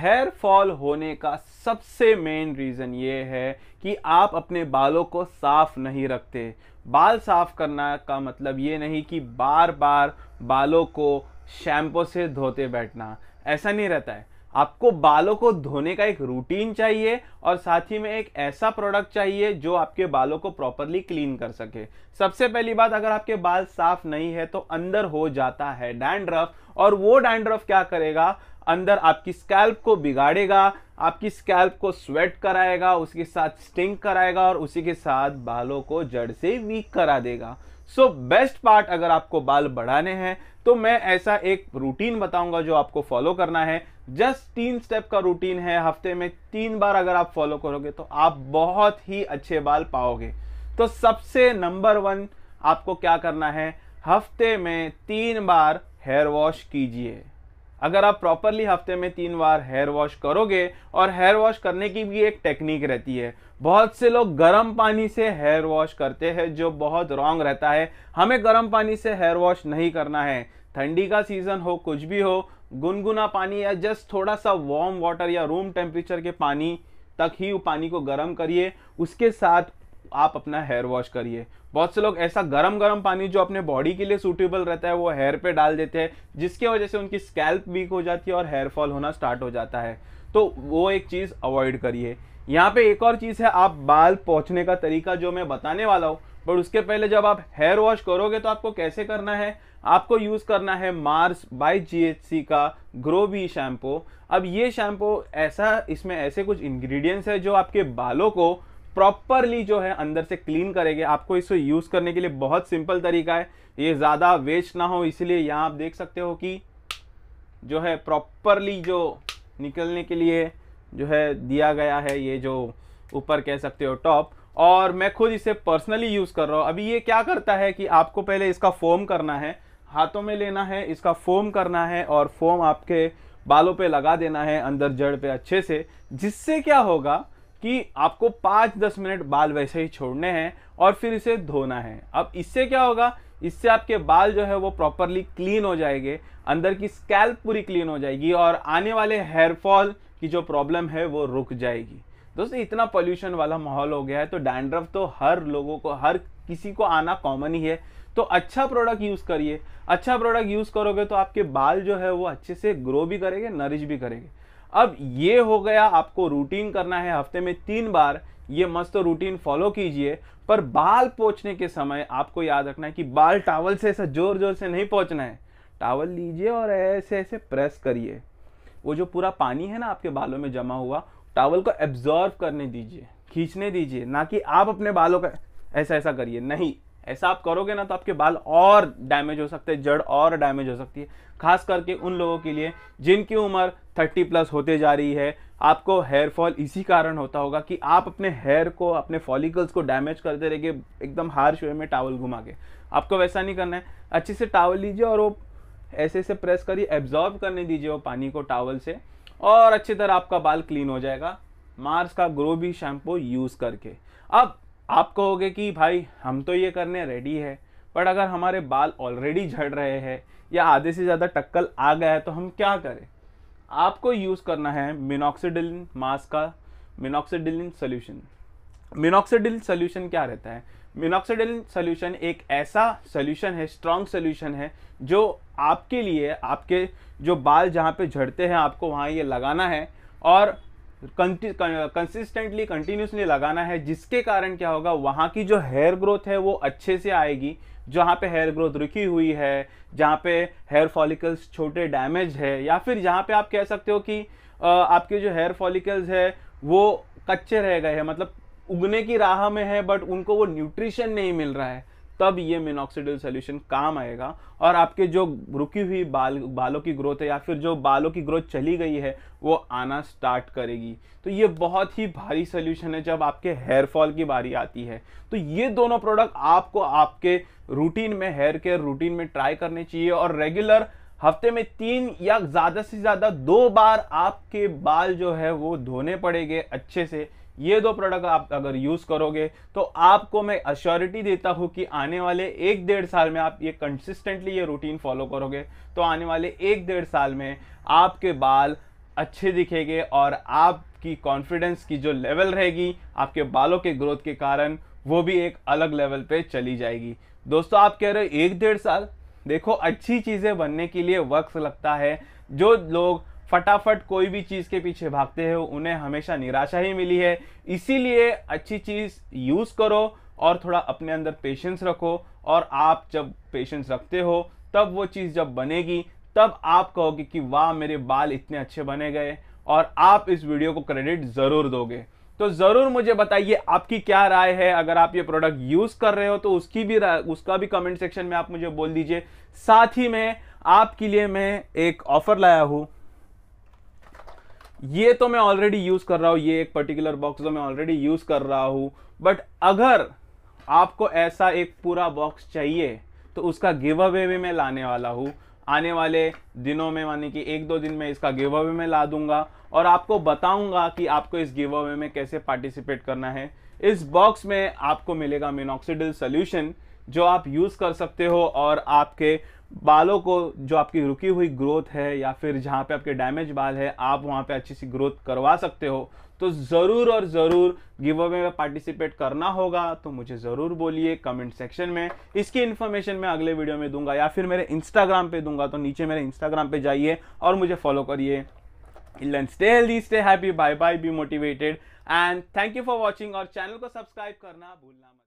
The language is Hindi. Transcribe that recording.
हेयर फॉल होने का सबसे मेन रीज़न ये है कि आप अपने बालों को साफ़ नहीं रखते बाल साफ़ करना का मतलब ये नहीं कि बार बार बालों को शैम्पू से धोते बैठना ऐसा नहीं रहता है आपको बालों को धोने का एक रूटीन चाहिए और साथ ही में एक ऐसा प्रोडक्ट चाहिए जो आपके बालों को प्रॉपरली क्लीन कर सके सबसे पहली बात अगर आपके बाल साफ नहीं है तो अंदर हो जाता है डैंड्रफ और वो डैंड्रफ क्या करेगा अंदर आपकी स्कैल्प को बिगाड़ेगा आपकी स्कैल्प को स्वेट कराएगा उसके साथ स्टिंग कराएगा और उसी के साथ बालों को जड़ से वीक करा देगा सो बेस्ट पार्ट अगर आपको बाल बढ़ाने हैं तो मैं ऐसा एक रूटीन बताऊंगा जो आपको फॉलो करना है जस्ट तीन स्टेप का रूटीन है हफ्ते में तीन बार अगर आप फॉलो करोगे तो आप बहुत ही अच्छे बाल पाओगे तो सबसे नंबर वन आपको क्या करना है हफ्ते में तीन बार हेयर वॉश कीजिए अगर आप प्रॉपरली हफ्ते में तीन बार हेयर वॉश करोगे और हेयर वॉश करने की भी एक टेक्निक रहती है बहुत से लोग गर्म पानी से हेयर वॉश करते हैं जो बहुत रॉन्ग रहता है हमें गर्म पानी से हेयर वॉश नहीं करना है ठंडी का सीज़न हो कुछ भी हो गुनगुना पानी या जस्ट थोड़ा सा वार्म वाटर या रूम टेम्परेचर के पानी तक ही पानी को गर्म करिए उसके साथ आप अपना हेयर वॉश करिए बहुत से लोग ऐसा गरम गरम पानी जो अपने बॉडी के लिए सूटेबल रहता है वो हेयर पे डाल देते हैं जिसके वजह से उनकी स्कैल्प वीक हो जाती है और हेयर फॉल होना स्टार्ट हो जाता है तो वो एक चीज़ अवॉइड करिए यहाँ पे एक और चीज़ है आप बाल पहुँचने का तरीका जो मैं बताने वाला हूँ बट उसके पहले जब आप हेयर वॉश करोगे तो आपको कैसे करना है आपको यूज़ करना है मार्स बाय जीएचसी का ग्रो बी शैम्पू अब ये शैम्पू ऐसा इसमें ऐसे कुछ इंग्रेडिएंट्स है जो आपके बालों को प्रॉपरली जो है अंदर से क्लीन करेंगे आपको इसको यूज़ करने के लिए बहुत सिंपल तरीका है ये ज़्यादा वेस्ट ना हो इसलिए यहाँ आप देख सकते हो कि जो है प्रॉपरली जो निकलने के लिए जो है दिया गया है ये जो ऊपर कह सकते हो टॉप और मैं खुद इसे पर्सनली यूज़ कर रहा हूँ अभी ये क्या करता है कि आपको पहले इसका फोम करना है हाथों में लेना है इसका फोम करना है और फोम आपके बालों पे लगा देना है अंदर जड़ पे अच्छे से जिससे क्या होगा कि आपको पाँच दस मिनट बाल वैसे ही छोड़ने हैं और फिर इसे धोना है अब इससे क्या होगा इससे आपके बाल जो है वो प्रॉपरली क्लीन हो जाएंगे अंदर की स्कैल्प पूरी क्लीन हो जाएगी और आने वाले हेयरफॉल की जो प्रॉब्लम है वो रुक जाएगी दोस्तों इतना पोल्यूशन वाला माहौल हो गया है तो डैंड्रफ तो हर लोगों को हर किसी को आना कॉमन ही है तो अच्छा प्रोडक्ट यूज़ करिए अच्छा प्रोडक्ट यूज़ करोगे तो आपके बाल जो है वो अच्छे से ग्रो भी करेंगे नरिश भी करेंगे अब ये हो गया आपको रूटीन करना है हफ्ते में तीन बार ये मस्त रूटीन फॉलो कीजिए पर बाल पोछने के समय आपको याद रखना है कि बाल टावल से ऐसा जोर जोर से नहीं पहुँचना है टावल लीजिए और ऐसे ऐसे प्रेस करिए वो जो पूरा पानी है ना आपके बालों में जमा हुआ टावल को एब्जॉर्व करने दीजिए खींचने दीजिए ना कि आप अपने बालों का ऐसा ऐसा करिए नहीं ऐसा आप करोगे ना तो आपके बाल और डैमेज हो सकते हैं जड़ और डैमेज हो सकती है खास करके उन लोगों के लिए जिनकी उम्र थर्टी प्लस होते जा रही है आपको हेयर फॉल इसी कारण होता होगा कि आप अपने हेयर को अपने फॉलिकल्स को डैमेज करते रहिए एकदम हार्श वे में टावल घुमा के आपको वैसा नहीं करना है अच्छे से टावल लीजिए और वो ऐसे ऐसे प्रेस करिए एब्जॉर्ब करने दीजिए वो पानी को टावल से और अच्छी तरह आपका बाल क्लीन हो जाएगा मार्स का ग्रो भी शैम्पू यूज़ करके अब आप कहोगे कि भाई हम तो ये करने रेडी है बट अगर हमारे बाल ऑलरेडी झड़ रहे हैं या आधे से ज़्यादा टक्कल आ गया है तो हम क्या करें आपको यूज़ करना है मिनॉक्सीडिलिन मास्क का मिनॉक्सीडिलिन सोल्यूशन मिनोक्सीडिल सोल्यूशन क्या रहता है मिनॉक्सीडिलिन सोल्यूशन एक ऐसा सोल्यूशन है स्ट्रॉन्ग सोल्यूशन है जो आपके लिए आपके जो बाल जहाँ पे झड़ते हैं आपको वहाँ ये लगाना है और कंसिस्टेंटली कंटिन्यूसली लगाना है जिसके कारण क्या होगा वहाँ की जो हेयर ग्रोथ है वो अच्छे से आएगी जहाँ पे हेयर ग्रोथ रुकी हुई है जहाँ पे हेयर फॉलिकल्स छोटे डैमेज है या फिर जहाँ पे आप कह सकते हो कि आपके जो हेयर फॉलिकल्स है वो कच्चे रह गए हैं मतलब उगने की राह में है बट उनको वो न्यूट्रिशन नहीं मिल रहा है तब ये मिनोक्सीडिल सोल्यूशन काम आएगा और आपके जो रुकी हुई बाल बालों की ग्रोथ है या फिर जो बालों की ग्रोथ चली गई है वो आना स्टार्ट करेगी तो ये बहुत ही भारी सोल्यूशन है जब आपके हेयर फॉल की बारी आती है तो ये दोनों प्रोडक्ट आपको आपके रूटीन में हेयर केयर रूटीन में ट्राई करने चाहिए और रेगुलर हफ्ते में तीन या ज़्यादा से ज़्यादा दो बार आपके बाल जो है वो धोने पड़ेंगे अच्छे से ये दो प्रोडक्ट आप अगर यूज़ करोगे तो आपको मैं अश्योरिटी देता हूँ कि आने वाले एक डेढ़ साल में आप ये कंसिस्टेंटली ये रूटीन फॉलो करोगे तो आने वाले एक डेढ़ साल में आपके बाल अच्छे दिखेंगे और आपकी कॉन्फिडेंस की जो लेवल रहेगी आपके बालों के ग्रोथ के कारण वो भी एक अलग लेवल पे चली जाएगी दोस्तों आप कह रहे हो एक डेढ़ साल देखो अच्छी चीज़ें बनने के लिए वक्त लगता है जो लोग फटाफट कोई भी चीज़ के पीछे भागते हो उन्हें हमेशा निराशा ही मिली है इसीलिए अच्छी चीज़ यूज़ करो और थोड़ा अपने अंदर पेशेंस रखो और आप जब पेशेंस रखते हो तब वो चीज़ जब बनेगी तब आप कहोगे कि वाह मेरे बाल इतने अच्छे बने गए और आप इस वीडियो को क्रेडिट ज़रूर दोगे तो ज़रूर मुझे बताइए आपकी क्या राय है अगर आप ये प्रोडक्ट यूज़ कर रहे हो तो उसकी भी उसका भी कमेंट सेक्शन में आप मुझे बोल दीजिए साथ ही में आपके लिए मैं एक ऑफ़र लाया हूँ ये तो मैं ऑलरेडी यूज़ कर रहा हूँ ये एक पर्टिकुलर बॉक्स तो मैं ऑलरेडी यूज़ कर रहा हूँ बट अगर आपको ऐसा एक पूरा बॉक्स चाहिए तो उसका गिव अवे भी मैं लाने वाला हूँ आने वाले दिनों में मानी कि एक दो दिन में इसका गिव अवे में ला दूंगा और आपको बताऊंगा कि आपको इस गिव अवे में कैसे पार्टिसिपेट करना है इस बॉक्स में आपको मिलेगा मिनोक्सीडिल सोल्यूशन जो आप यूज़ कर सकते हो और आपके बालों को जो आपकी रुकी हुई ग्रोथ है या फिर जहाँ पे आपके डैमेज बाल है आप वहाँ पे अच्छी सी ग्रोथ करवा सकते हो तो ज़रूर और ज़रूर गिव अवे में पार्टिसिपेट करना होगा तो मुझे ज़रूर बोलिए कमेंट सेक्शन में इसकी इन्फॉर्मेशन मैं अगले वीडियो में दूंगा या फिर मेरे इंस्टाग्राम पे दूंगा तो नीचे मेरे इंस्टाग्राम पे जाइए और मुझे फॉलो करिए इलन stay healthy stay happy bye bye be motivated and thank you for watching और चैनल को सब्सक्राइब करना भूलना मत